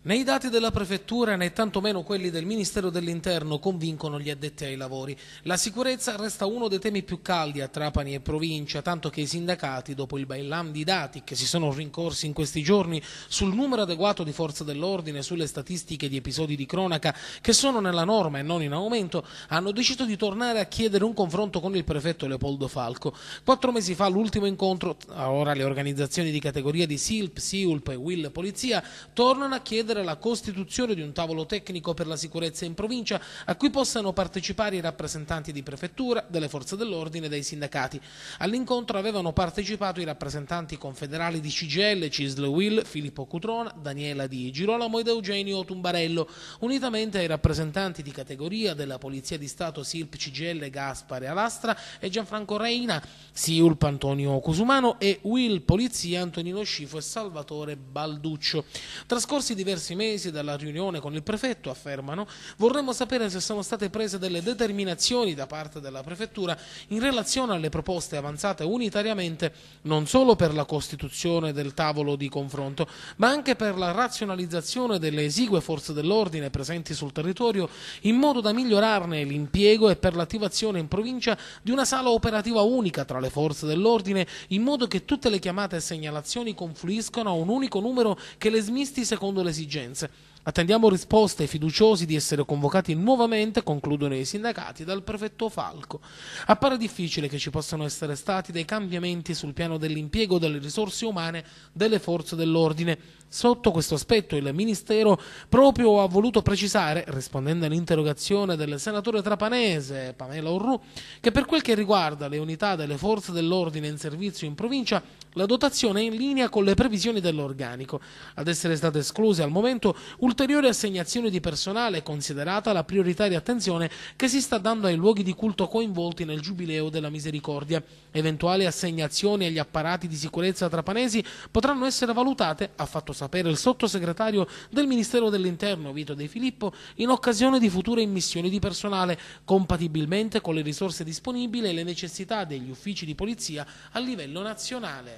Né i dati della prefettura né tantomeno quelli del Ministero dell'Interno convincono gli addetti ai lavori. La sicurezza resta uno dei temi più caldi a Trapani e provincia, tanto che i sindacati, dopo il bailam di dati che si sono rincorsi in questi giorni sul numero adeguato di forze dell'ordine, sulle statistiche di episodi di cronaca che sono nella norma e non in aumento, hanno deciso di tornare a chiedere un confronto con il prefetto Leopoldo Falco. Quattro mesi fa l'ultimo incontro, ora le organizzazioni di categoria di SILP, SIULP e WILL Polizia tornano a chiedere procedere alla costituzione di un tavolo tecnico per la sicurezza in provincia a cui possano partecipare i rappresentanti di prefettura, delle forze dell'ordine e dei sindacati. All'incontro avevano partecipato i rappresentanti confederali di CGL, Cisle Will, Filippo Cutrona, Daniela Di Girolamo ed Eugenio Tumbarello, unitamente ai rappresentanti di categoria della Polizia di Stato Silp CGL Gaspare Alastra e Gianfranco Reina, Siulp Antonio Cusumano e Will Polizia Antonino Scifo e Salvatore Balduccio. Trascorsi diversi diversi mesi dalla riunione con il prefetto, affermano, vorremmo sapere se sono state prese delle determinazioni da parte della prefettura in relazione alle proposte avanzate unitariamente non solo per la costituzione del tavolo di confronto, ma anche per la razionalizzazione delle esigue forze dell'ordine presenti sul territorio in modo da migliorarne l'impiego e per l'attivazione in provincia di una sala operativa unica tra le forze dell'ordine in modo che tutte le chiamate e segnalazioni confluiscano a un unico numero che le smisti secondo le esigenze esigenze Attendiamo risposte fiduciosi di essere convocati nuovamente, concludono i sindacati, dal prefetto Falco. Appare difficile che ci possano essere stati dei cambiamenti sul piano dell'impiego delle risorse umane delle forze dell'ordine. Sotto questo aspetto il Ministero proprio ha voluto precisare, rispondendo all'interrogazione del senatore trapanese Pamela Orru, che per quel che riguarda le unità delle forze dell'ordine in servizio in provincia, la dotazione è in linea con le previsioni dell'organico. Ad essere state escluse al momento ulteriori L'ulteriore assegnazione di personale è considerata la prioritaria attenzione che si sta dando ai luoghi di culto coinvolti nel Giubileo della Misericordia. Eventuali assegnazioni agli apparati di sicurezza trapanesi potranno essere valutate, ha fatto sapere il sottosegretario del Ministero dell'Interno Vito De Filippo, in occasione di future immissioni di personale, compatibilmente con le risorse disponibili e le necessità degli uffici di polizia a livello nazionale.